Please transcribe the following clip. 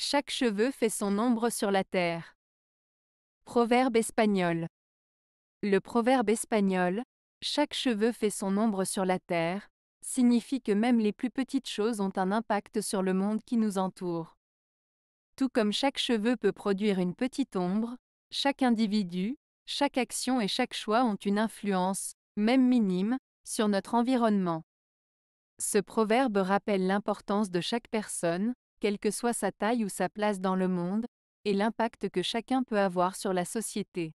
Chaque cheveu fait son ombre sur la terre. Proverbe espagnol. Le proverbe espagnol, chaque cheveu fait son ombre sur la terre, signifie que même les plus petites choses ont un impact sur le monde qui nous entoure. Tout comme chaque cheveu peut produire une petite ombre, chaque individu, chaque action et chaque choix ont une influence, même minime, sur notre environnement. Ce proverbe rappelle l'importance de chaque personne, quelle que soit sa taille ou sa place dans le monde, et l'impact que chacun peut avoir sur la société.